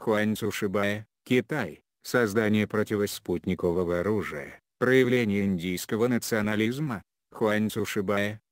Хуаньцу Китай, создание противоспутникового оружия, проявление индийского национализма, Хуаньцу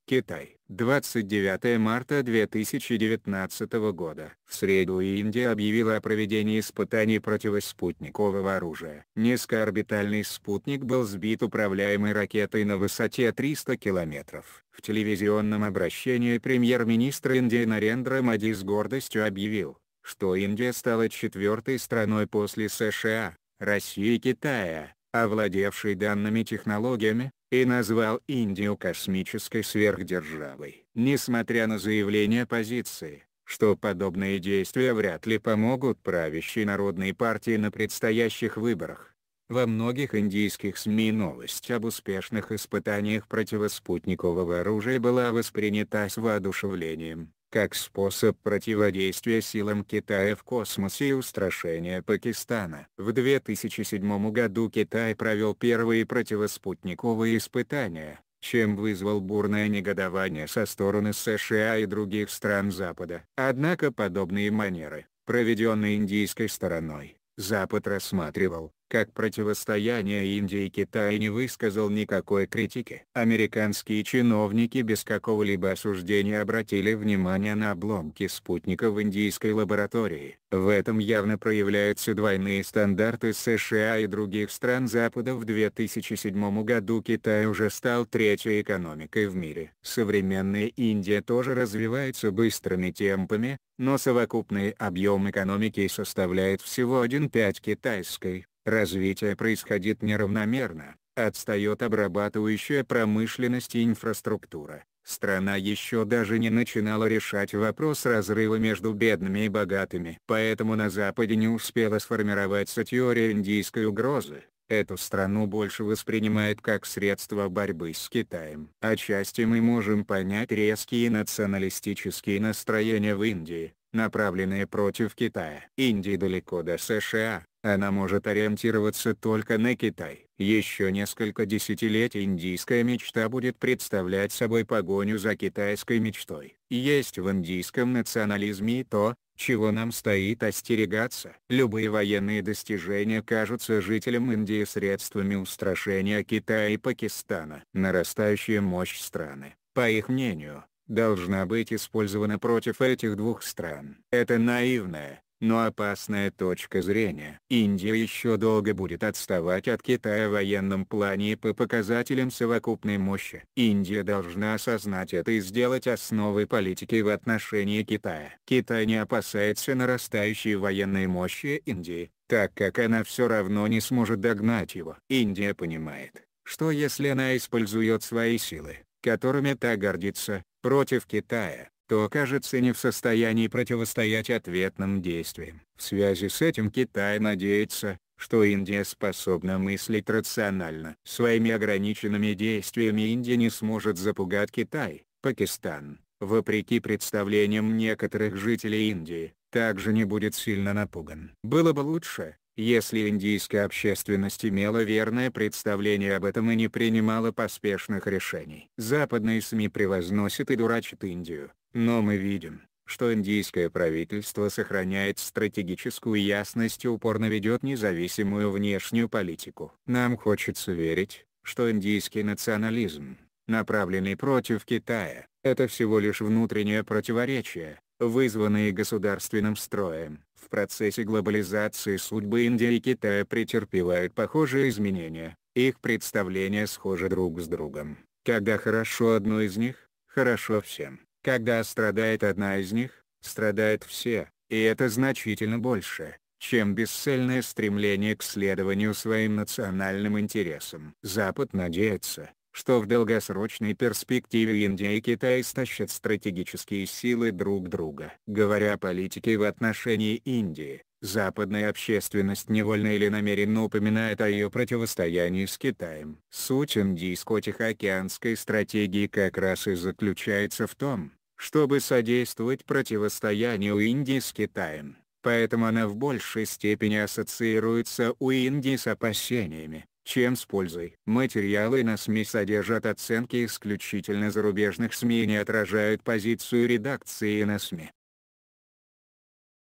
Китай, 29 марта 2019 года. В среду Индия объявила о проведении испытаний противоспутникового оружия. Низкоорбитальный спутник был сбит управляемой ракетой на высоте 300 километров. В телевизионном обращении премьер-министр Индии Нарендра Мади с гордостью объявил, что Индия стала четвертой страной после США, России и Китая, овладевшей данными технологиями, и назвал Индию космической сверхдержавой. Несмотря на заявление оппозиции, что подобные действия вряд ли помогут правящей народной партии на предстоящих выборах. Во многих индийских СМИ новость об успешных испытаниях противоспутникового оружия была воспринята с воодушевлением как способ противодействия силам Китая в космосе и устрашения Пакистана. В 2007 году Китай провел первые противоспутниковые испытания, чем вызвал бурное негодование со стороны США и других стран Запада. Однако подобные манеры, проведенные индийской стороной, Запад рассматривал как противостояние Индии и Китая не высказал никакой критики. Американские чиновники без какого-либо осуждения обратили внимание на обломки спутника в индийской лаборатории. В этом явно проявляются двойные стандарты США и других стран Запада. В 2007 году Китай уже стал третьей экономикой в мире. Современная Индия тоже развивается быстрыми темпами, но совокупный объем экономики составляет всего 1,5 китайской. Развитие происходит неравномерно, отстает обрабатывающая промышленность и инфраструктура. Страна еще даже не начинала решать вопрос разрыва между бедными и богатыми. Поэтому на Западе не успела сформироваться теория индийской угрозы. Эту страну больше воспринимают как средство борьбы с Китаем. Отчасти мы можем понять резкие националистические настроения в Индии, направленные против Китая. Индии далеко до США, она может ориентироваться только на Китай. Еще несколько десятилетий индийская мечта будет представлять собой погоню за китайской мечтой. Есть в индийском национализме и то, чего нам стоит остерегаться. Любые военные достижения кажутся жителям Индии средствами устрашения Китая и Пакистана. Нарастающая мощь страны, по их мнению, должна быть использована против этих двух стран. Это наивное но опасная точка зрения. Индия еще долго будет отставать от Китая в военном плане и по показателям совокупной мощи. Индия должна осознать это и сделать основой политики в отношении Китая. Китай не опасается нарастающей военной мощи Индии, так как она все равно не сможет догнать его. Индия понимает, что если она использует свои силы, которыми та гордится, против Китая, то окажется не в состоянии противостоять ответным действиям. В связи с этим Китай надеется, что Индия способна мыслить рационально. Своими ограниченными действиями Индия не сможет запугать Китай, Пакистан, вопреки представлениям некоторых жителей Индии, также не будет сильно напуган. Было бы лучше, если индийская общественность имела верное представление об этом и не принимала поспешных решений. Западные СМИ превозносят и дурачат Индию, но мы видим, что индийское правительство сохраняет стратегическую ясность и упорно ведет независимую внешнюю политику. Нам хочется верить, что индийский национализм, направленный против Китая, это всего лишь внутреннее противоречие, вызванное государственным строем. В процессе глобализации судьбы Индии и Китая претерпевают похожие изменения, их представления схожи друг с другом. Когда хорошо одно из них, хорошо всем. Когда страдает одна из них, страдают все, и это значительно больше, чем бесцельное стремление к следованию своим национальным интересам. Запад надеется, что в долгосрочной перспективе Индия и Китай истощат стратегические силы друг друга. Говоря о политике в отношении Индии, западная общественность невольно или намеренно упоминает о ее противостоянии с Китаем. Суть индийско-тихоокеанской стратегии как раз и заключается в том, чтобы содействовать противостоянию Индии с Китаем, поэтому она в большей степени ассоциируется у Индии с опасениями, чем с пользой. Материалы на СМИ содержат оценки исключительно зарубежных СМИ и не отражают позицию редакции на СМИ.